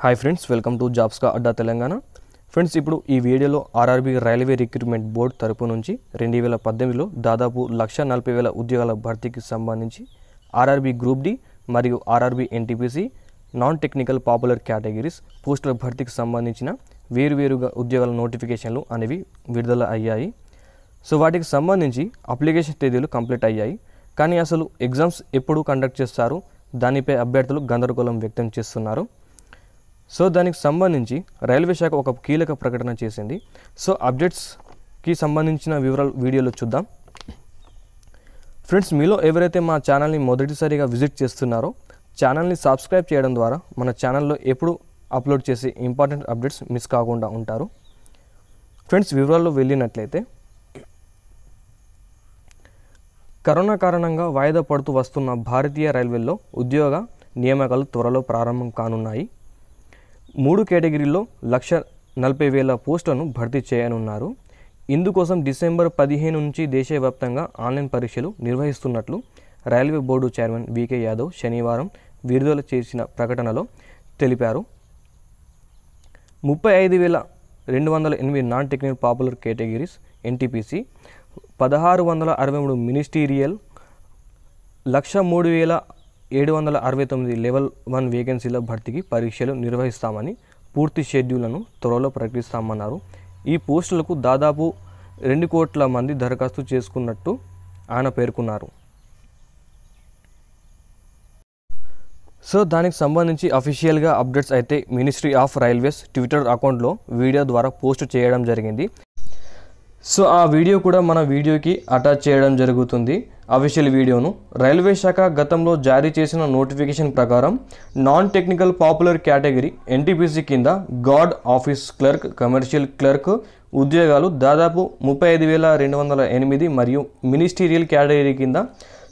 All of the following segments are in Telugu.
హాయ్ ఫ్రెండ్స్ వెల్కమ్ టు జాబ్స్కా అడ్డా తెలంగాణ ఫ్రెండ్స్ ఇప్పుడు ఈ వీడియోలో ఆర్ఆర్బీ రైల్వే రిక్రూట్మెంట్ బోర్డు తరపు నుంచి రెండు వేల పద్దెనిమిదిలో దాదాపు లక్ష నలభై వేల ఉద్యోగాల భర్తీకి సంబంధించి ఆర్ఆర్బీ గ్రూప్ డి మరియు RRB NTPC non technical popular categories పోస్టుల భర్తీకి సంబంధించిన వేరువేరుగా ఉద్యోగాల నోటిఫికేషన్లు అనేవి విడుదల అయ్యాయి సో వాటికి సంబంధించి అప్లికేషన్ తేదీలు కంప్లీట్ అయ్యాయి కానీ అసలు ఎగ్జామ్స్ ఎప్పుడు కండక్ట్ చేస్తారు దానిపై అభ్యర్థులు గందరగోళం వ్యక్తం చేస్తున్నారు సో దానికి సంబంధించి రైల్వే శాఖ ఒక కీలక ప్రకటన చేసింది సో అప్డేట్స్కి సంబంధించిన వివరాలు వీడియోలో చూద్దాం ఫ్రెండ్స్ మీలో ఎవరైతే మా ఛానల్ని మొదటిసారిగా విజిట్ చేస్తున్నారో ఛానల్ని సబ్స్క్రైబ్ చేయడం ద్వారా మన ఛానల్లో ఎప్పుడు అప్లోడ్ చేసే ఇంపార్టెంట్ అప్డేట్స్ మిస్ కాకుండా ఉంటారు ఫ్రెండ్స్ వివరాల్లో వెళ్ళినట్లయితే కరోనా కారణంగా వాయిదా పడుతూ వస్తున్న భారతీయ రైల్వేల్లో ఉద్యోగ నియామకాలు త్వరలో ప్రారంభం కానున్నాయి మూడు కేటగిరీల్లో లక్ష నలభై వేల పోస్టులను భర్తీ చేయనున్నారు ఇందుకోసం డిసెంబర్ పదిహేను నుంచి దేశవ్యాప్తంగా ఆన్లైన్ పరీక్షలు నిర్వహిస్తున్నట్లు railway board chairman V K శనివారం విడుదల చేసిన ప్రకటనలో తెలిపారు ముప్పై ఐదు వేల రెండు వందల ఎనిమిది non technical popular categories NTPC పదహారు వందల అరవై మూడు మినిస్టీరియల్ లక్ష మూడు వేల ఏడు వందల అరవై తొమ్మిది లెవెల్ వన్ వేకెన్సీల భర్తీకి పరీక్షలు నిర్వహిస్తామని పూర్తి షెడ్యూళ్లను త్వరలో ప్రకటిస్తామన్నారు ఈ పోస్టులకు దాదాపు రెండు కోట్ల మంది దరఖాస్తు చేసుకున్నట్టు ఆయన పేర్కొన్నారు సో దానికి సంబంధించి అఫీషియల్గా అప్డేట్స్ అయితే మినిస్ట్రీ ఆఫ్ రైల్వేస్ ట్విట్టర్ అకౌంట్లో వీడియో ద్వారా పోస్ట్ చేయడం జరిగింది సో ఆ వీడియో కూడా మన వీడియోకి అటాచ్ చేయడం జరుగుతుంది అఫీషియల్ వీడియోను రైల్వే శాఖ గతంలో జారీ చేసిన నోటిఫికేషన్ ప్రకారం non technical popular category NTPC కింద guard office clerk commercial clerk ఉద్యోగాలు దాదాపు ముప్పై ఐదు వేల రెండు వందల ఎనిమిది మరియు మినిస్టీరియల్ కేటగిరీ కింద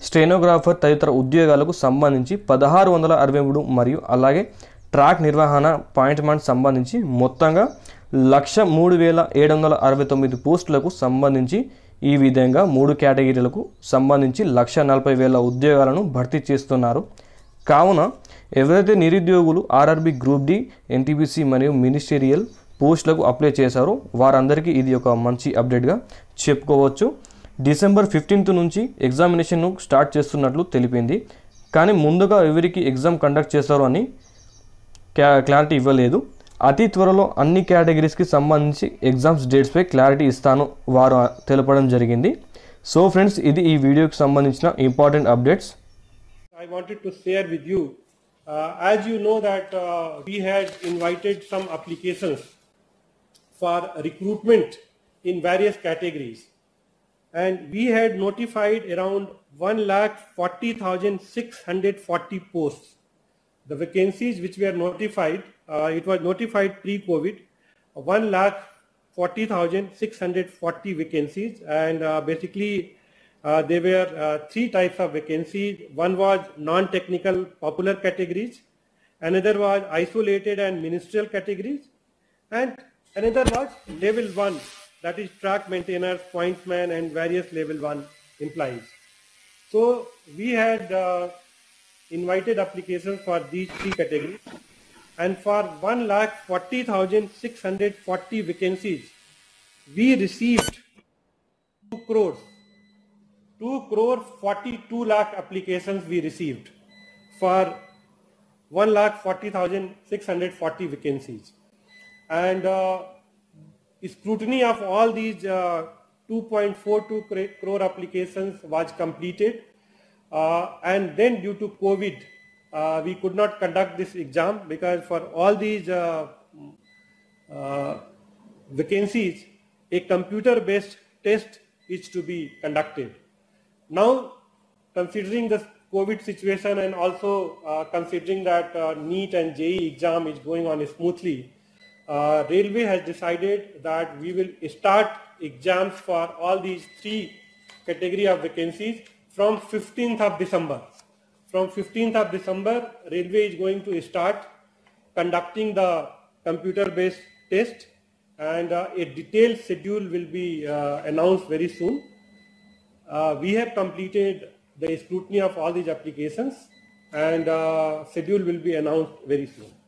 స్టెనోగ్రాఫర్ తదితర ఉద్యోగాలకు సంబంధించి పదహారు వందల అరవై మూడు మరియు అలాగే ట్రాక్ నిర్వహణ పాయింట్మెంట్ సంబంధించి మొత్తంగా లక్ష మూడు వేల ఏడు వందల అరవై తొమ్మిది పోస్టులకు సంబంధించి ఈ విధంగా మూడు కేటగిరీలకు సంబంధించి లక్ష నలభై వేల ఉద్యోగాలను భర్తీ చేస్తున్నారు కావున ఎవరైతే నిరుద్యోగులు ఆర్ఆర్బి గ్రూప్ డి ఎన్టీపీసీ మరియు మినిస్టీరియల్ పోస్టులకు అప్లై చేశారో వారందరికీ ఇది ఒక మంచి అప్డేట్గా చెప్పుకోవచ్చు డిసెంబర్ ఫిఫ్టీన్త్ నుంచి ఎగ్జామినేషన్ను స్టార్ట్ చేస్తున్నట్లు తెలిపింది కానీ ముందుగా ఎవరికి ఎగ్జామ్ కండక్ట్ చేశారు అని క్లారిటీ ఇవ్వలేదు అతి త్వరలో అన్ని కేటగిరీస్కి సంబంధించి ఎగ్జామ్స్ డేట్స్పై క్లారిటీ ఇస్తాను వారు తెలపడం జరిగింది సో ఫ్రెండ్స్ ఇది ఈ వీడియోకి సంబంధించిన important updates I wanted to share with you as you know that we had invited some applications for recruitment in various categories and we had notified around one lakh forty thousand six hundred forty posts The vacancies which were notified, uh, it was notified pre-COVID, 1 lakh 40,640 vacancies and uh, basically uh, there were uh, three types of vacancies. One was non-technical popular categories, another was isolated and ministerial categories, and another was level 1, that is track maintainers, pointsman and various level 1 employees. So we had uh, invited applications for these three categories and for 1,40,640 vacancies, we received 2 crores, 2 crore 42 lakh applications we received for 1,40,640 vacancies. And uh, scrutiny of all these uh, 2.42 crore applications was completed uh, and then due to COVID, uh, we could not conduct this exam because for all these uh, uh, vacancies, a computer-based test is to be conducted. Now, considering the COVID situation and also uh, considering that uh, NEET and JE exam is going on smoothly, uh, Railway has decided that we will start exams for all these three category of vacancies from 15th of December. From 15th of December, railway is going to start conducting the computer-based test and uh, a detailed schedule will be uh, announced very soon. Uh, we have completed the scrutiny of all these applications and uh, schedule will be announced very soon.